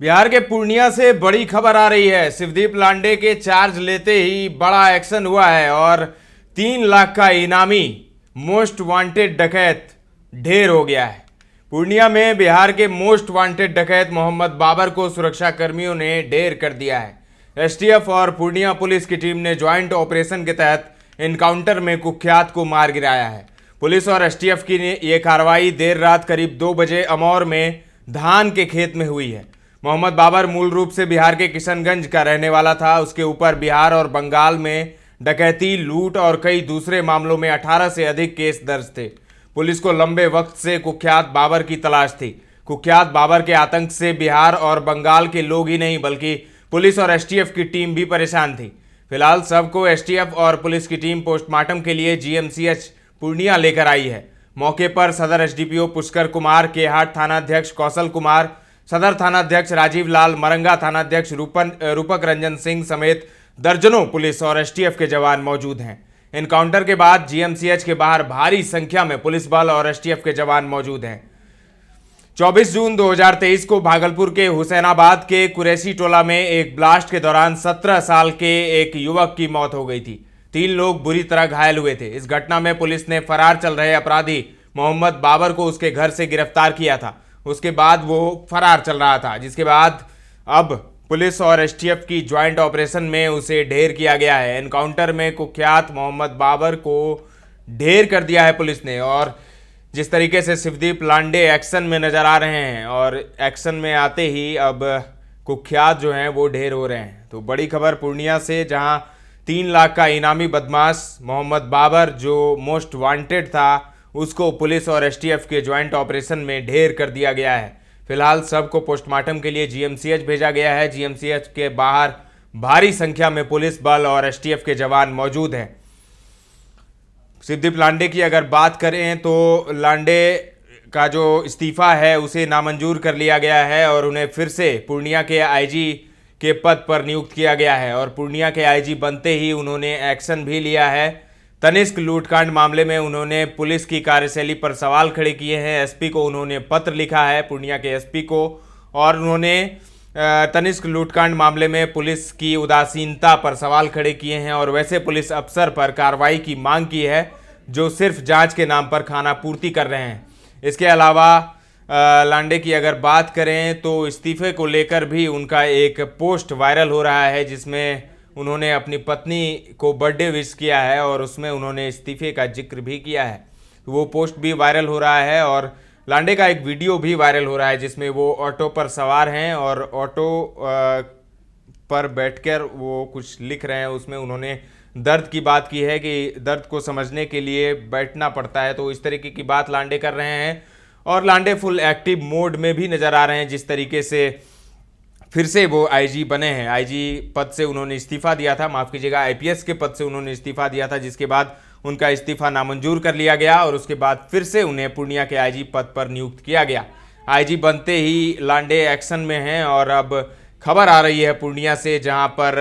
बिहार के पूर्णिया से बड़ी खबर आ रही है शिवदीप लांडे के चार्ज लेते ही बड़ा एक्शन हुआ है और तीन लाख का इनामी मोस्ट वांटेड डकैत ढेर हो गया है पूर्णिया में बिहार के मोस्ट वांटेड डकैत मोहम्मद बाबर को सुरक्षा कर्मियों ने ढेर कर दिया है एसटीएफ और पूर्णिया पुलिस की टीम ने ज्वाइंट ऑपरेशन के तहत इनकाउंटर में कुख्यात को मार गिराया है पुलिस और एस की ये कार्रवाई देर रात करीब दो बजे अमौर में धान के खेत में हुई है मोहम्मद बाबर मूल रूप से बिहार के किशनगंज का रहने वाला था उसके ऊपर बिहार और बंगाल में डकैती लूट और कई दूसरे मामलों में 18 से अधिक केस दर्ज थे पुलिस को लंबे वक्त से कुख्यात बाबर की तलाश थी कुख्यात बाबर के आतंक से बिहार और बंगाल के लोग ही नहीं बल्कि पुलिस और एसटीएफ की टीम भी परेशान थी फिलहाल सबको को एसटीएफ और पुलिस की टीम पोस्टमार्टम के लिए जीएमसीएच पूर्णिया लेकर आई है मौके पर सदर एसडीपीओ पुष्कर कुमार केहाट थानाध्यक्ष कौशल कुमार सदर थानाध्यक्ष राजीव लाल मरंगा थानाध्यक्ष रूपन रूपक रंजन सिंह समेत दर्जनों पुलिस और एसटीएफ के जवान मौजूद हैं इनकाउंटर के बाद जीएमसीएच के बाहर भारी संख्या में पुलिस बल और एसटीएफ के जवान मौजूद हैं 24 जून 2023 को भागलपुर के हुसैनाबाद के कुरैसी टोला में एक ब्लास्ट के दौरान 17 साल के एक युवक की मौत हो गई थी तीन लोग बुरी तरह घायल हुए थे इस घटना में पुलिस ने फरार चल रहे अपराधी मोहम्मद बाबर को उसके घर से गिरफ्तार किया था उसके बाद वो फरार चल रहा था जिसके बाद अब पुलिस और एस की ज्वाइंट ऑपरेशन में उसे ढेर किया गया है एनकाउंटर में कुख्यात मोहम्मद बाबर को ढेर कर दिया है पुलिस ने और जिस तरीके से शिवदीप लांडे एक्शन में नज़र आ रहे हैं और एक्शन में आते ही अब कुख्यात जो हैं वो ढेर हो रहे हैं तो बड़ी खबर पूर्णिया से जहां तीन लाख का इनामी बदमाश मोहम्मद बाबर जो मोस्ट वांटेड था उसको पुलिस और एसटीएफ के ज्वाइंट ऑपरेशन में ढेर कर दिया गया है फिलहाल सबको पोस्टमार्टम के लिए जीएमसीएच भेजा गया है जीएमसीएच के बाहर भारी संख्या में पुलिस बल और एसटीएफ के जवान मौजूद हैं सिद्दीप लांडे की अगर बात करें तो लांडे का जो इस्तीफ़ा है उसे नामंजूर कर लिया गया है और उन्हें फिर से पूर्णिया के आईजी के पद पर नियुक्त किया गया है और पूर्णिया के आईजी बनते ही उन्होंने एक्शन भी लिया है तनिष्क लूटकांड मामले में उन्होंने पुलिस की कार्यशैली पर सवाल खड़े किए हैं एसपी को उन्होंने पत्र लिखा है पूर्णिया के एसपी को और उन्होंने तनिष्क लूटकांड मामले में पुलिस की उदासीनता पर सवाल खड़े किए हैं और वैसे पुलिस अफसर पर कार्रवाई की मांग की है जो सिर्फ जांच के नाम पर खाना पूर्ति कर रहे हैं इसके अलावा लांडे की अगर बात करें तो इस्तीफे को लेकर भी उनका एक पोस्ट वायरल हो रहा है जिसमें उन्होंने अपनी पत्नी को बर्थडे विश किया है और उसमें उन्होंने इस्तीफे का जिक्र भी किया है वो पोस्ट भी वायरल हो रहा है और लांडे का एक वीडियो भी वायरल हो रहा है जिसमें वो ऑटो पर सवार हैं और ऑटो पर बैठकर वो कुछ लिख रहे हैं उसमें उन्होंने दर्द की बात की है कि दर्द को समझने के लिए बैठना पड़ता है तो इस तरीके की बात लांडे कर रहे हैं और लांडे फुल एक्टिव मोड में भी नज़र आ रहे हैं जिस तरीके से फिर से वो आईजी बने हैं आईजी पद से उन्होंने इस्तीफा दिया था माफ़ कीजिएगा आईपीएस के पद से उन्होंने इस्तीफा दिया था जिसके बाद उनका इस्तीफा नामंजूर कर लिया गया और उसके बाद फिर से उन्हें पूर्णिया के आईजी पद पर नियुक्त किया गया आईजी बनते ही लांडे एक्शन में हैं और अब खबर आ रही है पूर्णिया से जहां पर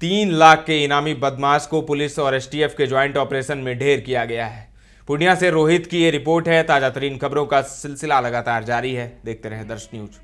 तीन लाख के इनामी बदमाश को पुलिस और एसटीएफ के ज्वाइंट ऑपरेशन में ढेर किया गया है पूर्णिया से रोहित की ये रिपोर्ट है ताज़ा तरीन खबरों का सिलसिला लगातार जारी है देखते रहे दर्श न्यूज़